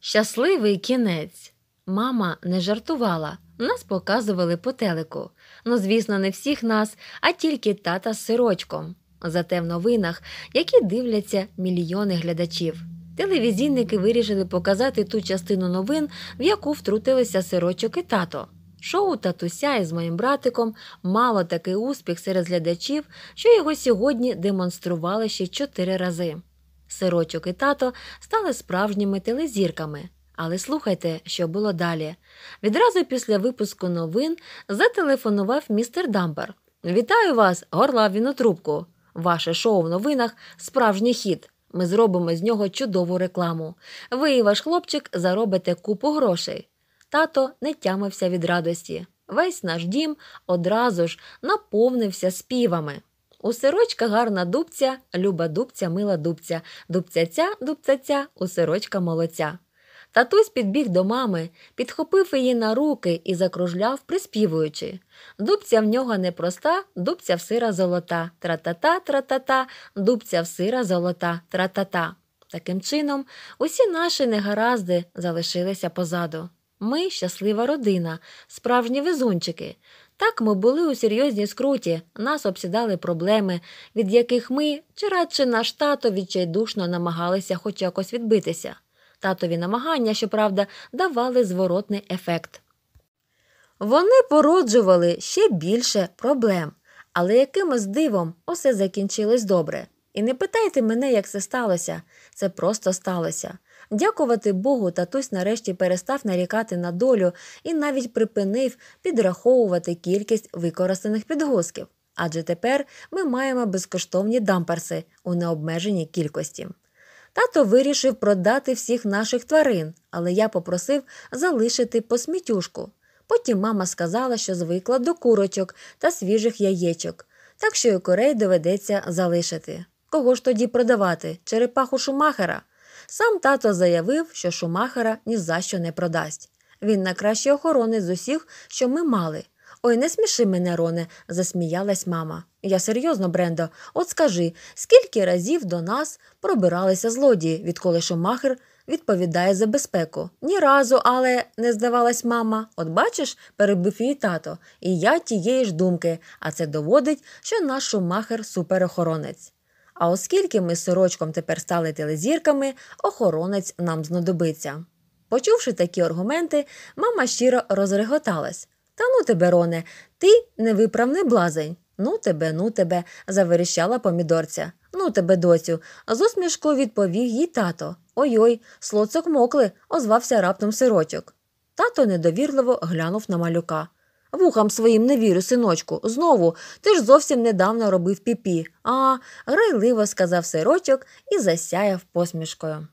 Щасливий кінець. Мама не жартувала. Нас показували по телеку. Ну, звісно, не всіх нас, а тільки тата з сирочком. Зате в новинах, які дивляться мільйони глядачів. Телевізійники вирішили показати ту частину новин, в яку втрутилися сирочок і тато. Шоу татуся із моїм братиком мало такий успіх серед глядачів, що його сьогодні демонстрували ще чотири рази. Сирочок і тато стали справжніми телезірками. Але слухайте, що було далі. Відразу після випуску новин зателефонував містер Дамбер. Вітаю вас, горлав він у трубку. Ваше шоу в новинах справжній хід. Ми зробимо з нього чудову рекламу. Ви і ваш хлопчик заробите купу грошей. Тато не тямився від радості. Весь наш дім одразу ж наповнився співами. У сирочка гарна дубця, люба дубця, мила дубця, дубцяця, дубцяця, у сирочка молоця. Татусь підбіг до мами, підхопив її на руки і закружляв, приспівуючи. Дубця в нього непроста, дубця в сира золота, тра-та-та, тра-та-та, дубця в сира золота, тра-та-та. Таким чином, усі наші негаразди залишилися позаду. Ми щаслива родина, справжні везунчики. Так ми були у серйозній скруті, нас обсідали проблеми, від яких ми чи радше наш тато відчайдушно намагалися хоч якось відбитися. Татові намагання, щоправда, давали зворотний ефект. Вони породжували ще більше проблем, але якимось дивом усе закінчилось добре. І не питайте мене, як це сталося, це просто сталося. Дякувати Богу, татусь нарешті перестав нарікати на долю і навіть припинив підраховувати кількість використаних підгузків. Адже тепер ми маємо безкоштовні дамперси у необмеженій кількості. Тато вирішив продати всіх наших тварин, але я попросив залишити посмітюшку. Потім мама сказала, що звикла до курочок та свіжих яєчок, так що і корей доведеться залишити. Кого ж тоді продавати? Черепаху Шумахера? Сам тато заявив, що Шумахера ні за що не продасть. Він на найкращий охоронець з усіх, що ми мали. Ой, не сміши мене, Роне, засміялась мама. Я серйозно, Брендо, от скажи, скільки разів до нас пробиралися злодії, відколи Шумахер відповідає за безпеку? Ні разу, але не здавалась мама. От бачиш, перебив її тато, і я тієї ж думки, а це доводить, що наш Шумахер суперохоронець. А оскільки ми з сорочком тепер стали телезірками, охоронець нам знадобиться. Почувши такі аргументи, мама щиро розреготалась. Та ну тебе, Роне, ти невиправний блазень. Ну тебе, ну тебе, заверіщала помідорця. Ну тебе, доцю, з усмішкою відповів їй тато. Ой ой, слоцок мокли, озвався раптом сирочок. Тато недовірливо глянув на малюка. Вухам своїм не вірю, синочку. Знову, ти ж зовсім недавно робив піпі. А, грайливо сказав сирочок і засяяв посмішкою.